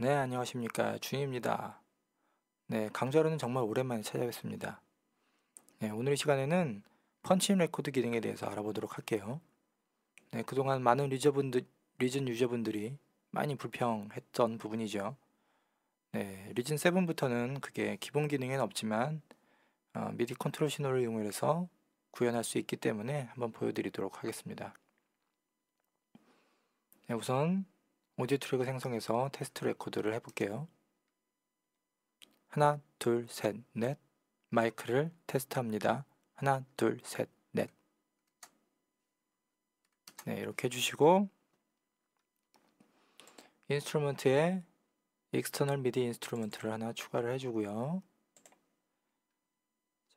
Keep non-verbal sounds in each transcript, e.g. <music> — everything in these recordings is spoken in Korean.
네, 안녕하십니까. 주입니다 네, 강좌로는 정말 오랜만에 찾아뵙습니다. 네, 오늘 이 시간에는 펀치인 레코드 기능에 대해서 알아보도록 할게요. 네, 그동안 많은 유저분들, 리즌 유저분들이 많이 불평했던 부분이죠. 네, 리즌 7부터는 그게 기본 기능에는 없지만 어, 미디 컨트롤 신호를 이용해서 구현할 수 있기 때문에 한번 보여드리도록 하겠습니다. 네, 우선 오디오 트랙을 생성해서 테스트 레코드를 해볼게요. 하나, 둘, 셋, 넷. 마이크를 테스트합니다. 하나, 둘, 셋, 넷. 네, 이렇게 해주시고 인스트루먼트에 익스터널 미디 인스트루먼트를 하나 추가를 해주고요.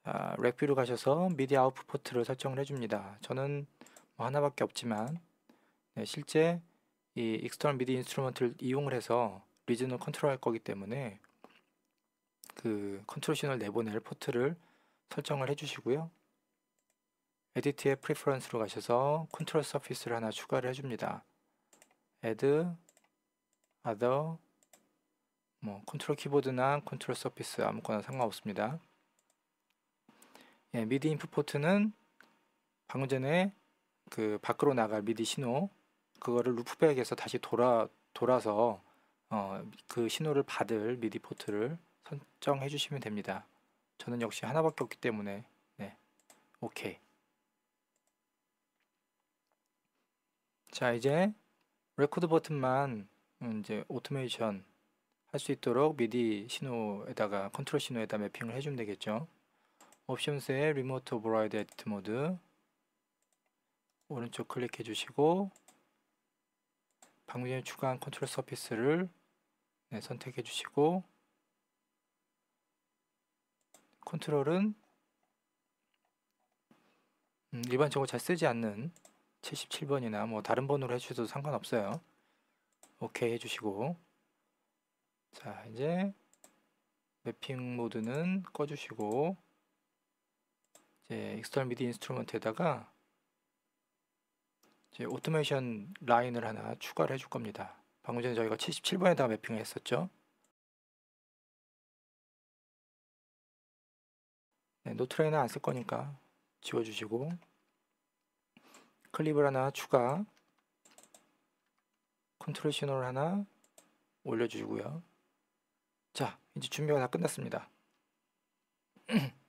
자, 렉뷰로 가셔서 미디 아웃풋 포트를 설정을 해줍니다. 저는 뭐 하나밖에 없지만 네, 실제 이 익스터널 미디 인스트루먼트를 이용을 해서 리즌을 컨트롤 할 거기 때문에 그 컨트롤 신호를 내보낼 포트를 설정을 해주시고요. 에디트의 프리퍼런스로 가셔서 컨트롤 서피스를 하나 추가를 해줍니다. add other 뭐 컨트롤 키보드나 컨트롤 서피스 아무거나 상관없습니다. 예, 미디 인풋 포트는 방금 전에 그 밖으로 나갈 미디 신호 그거를 루프백에서 다시 돌아 돌아서 어, 그 신호를 받을 미디 포트를 선정해 주시면 됩니다. 저는 역시 하나밖에 없기 때문에 네, 오케이. 자 이제 레코드 버튼만 음, 이제 오토메이션 할 수 있도록 미디 신호에다가 컨트롤 신호에다 매핑을 해주면 되겠죠. 옵션스에 리모트 오버라이드 에디트 모드 오른쪽 클릭해 주시고 방금 전에 추가한 컨트롤 서피스를 네, 선택해 주시고 컨트롤은 음, 일반적으로 잘 쓰지 않는 77번이나 뭐 다른 번호로 해주셔도 상관없어요. 오케이 해주시고 자 이제 매핑 모드는 꺼주시고 이제 익스터널 미디 인스트루먼트에다가 이제 오토메이션 라인을 하나 추가를 해줄 겁니다. 방금 전에 저희가 77번에다 매핑을 했었죠. 네, 노트라인은 안 쓸 거니까 지워주시고 클립을 하나 추가 컨트롤 신호를 하나 올려주고요. 시 자, 이제 준비가 다 끝났습니다. <clears throat>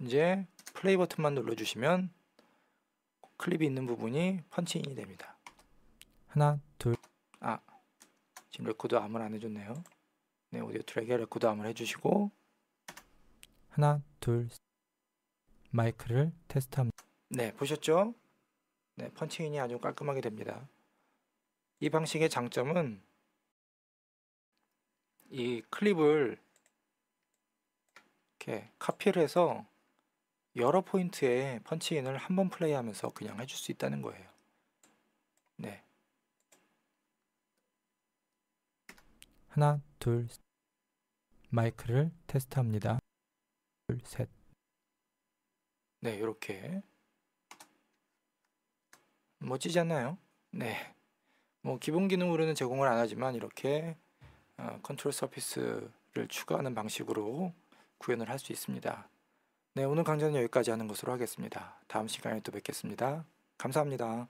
이제 플레이 버튼만 눌러주시면 클립이 있는 부분이 펀칭이 됩니다. 하나, 둘. 아, 지금 레코드 암을 안 해줬네요. 네, 오디오 트랙에 레코드 암을 해주시고 하나, 둘. 마이크를 테스트합니다. 네, 보셨죠? 네, 펀칭이 아주 깔끔하게 됩니다. 이 방식의 장점은 이 클립을 이렇게 카피를 해서 여러 포인트에 펀치인을 한 번 플레이하면서 그냥 해줄 수 있다는 거예요. 네. 하나, 둘, 셋. 마이크를 테스트합니다. 둘, 셋. 네, 이렇게 멋지지 않나요? 네. 뭐 기본 기능으로는 제공을 안 하지만 이렇게 어, 컨트롤 서피스를 추가하는 방식으로 구현을 할 수 있습니다. 네, 오늘 강좌는 여기까지 하는 것으로 하겠습니다. 다음 시간에 또 뵙겠습니다. 감사합니다.